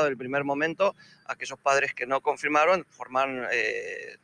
del primer momento, aquellos padres que no confirmaron formaron, eh,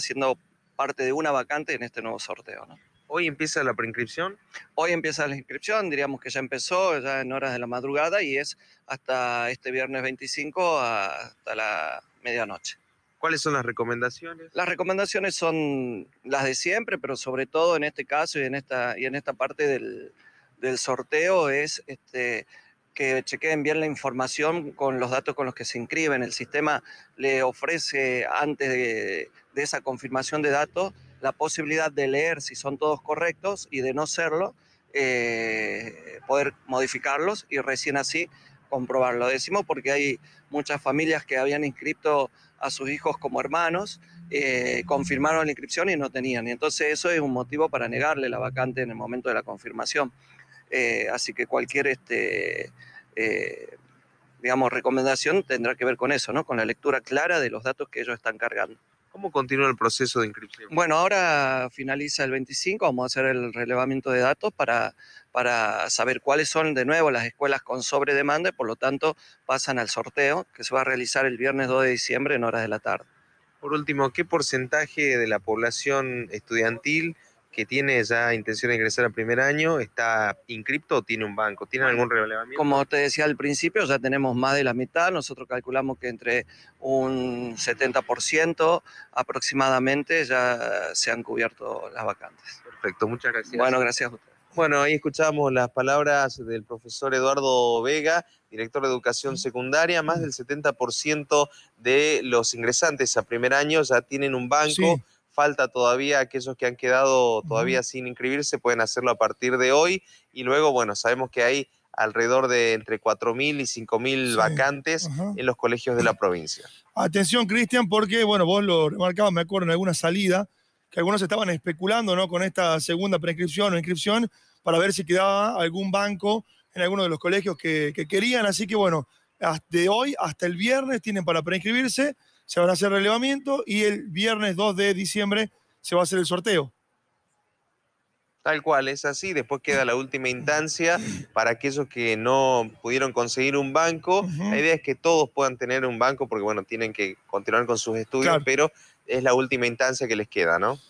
siendo parte de una vacante en este nuevo sorteo. ¿no? Hoy empieza la preinscripción. Hoy empieza la inscripción, diríamos que ya empezó, ya en horas de la madrugada y es hasta este viernes 25 hasta la medianoche. ¿Cuáles son las recomendaciones? Las recomendaciones son las de siempre, pero sobre todo en este caso y en esta, y en esta parte del, del sorteo es este, que chequeen bien la información con los datos con los que se inscriben. El sistema le ofrece antes de, esa confirmación de datos la posibilidad de leer si son todos correctos y de no serlo, eh, poder modificarlos y recién así comprobarlo. Decimos porque hay muchas familias que habían inscrito a sus hijos como hermanos, eh, confirmaron la inscripción y no tenían. Y entonces eso es un motivo para negarle la vacante en el momento de la confirmación. Eh, así que cualquier, este, eh, digamos, recomendación tendrá que ver con eso, ¿no? Con la lectura clara de los datos que ellos están cargando. ¿Cómo continúa el proceso de inscripción? Bueno, ahora finaliza el 25, vamos a hacer el relevamiento de datos para, para saber cuáles son de nuevo las escuelas con sobredemanda y por lo tanto pasan al sorteo que se va a realizar el viernes 2 de diciembre en horas de la tarde. Por último, ¿qué porcentaje de la población estudiantil que tiene ya intención de ingresar al primer año está inscripto o tiene un banco? ¿Tiene algún relevamiento? Como te decía al principio, ya tenemos más de la mitad. Nosotros calculamos que entre un 70% aproximadamente ya se han cubierto las vacantes. Perfecto, muchas gracias. Bueno, gracias a usted. Bueno, ahí escuchamos las palabras del profesor Eduardo Vega, director de educación secundaria. Más del 70% de los ingresantes a primer año ya tienen un banco. Sí falta todavía, aquellos que han quedado todavía sin inscribirse pueden hacerlo a partir de hoy y luego, bueno, sabemos que hay alrededor de entre 4.000 y 5.000 vacantes en los colegios de la provincia. Atención, Cristian, porque, bueno, vos lo remarcabas, me acuerdo, en alguna salida, que algunos estaban especulando, ¿no?, con esta segunda preinscripción o inscripción para ver si quedaba algún banco en alguno de los colegios que, que querían. Así que, bueno, de hoy hasta el viernes tienen para preinscribirse se van a hacer relevamiento y el viernes 2 de diciembre se va a hacer el sorteo. Tal cual, es así. Después queda la última instancia para aquellos que no pudieron conseguir un banco. La idea es que todos puedan tener un banco porque, bueno, tienen que continuar con sus estudios, pero es la última instancia que les queda, ¿no?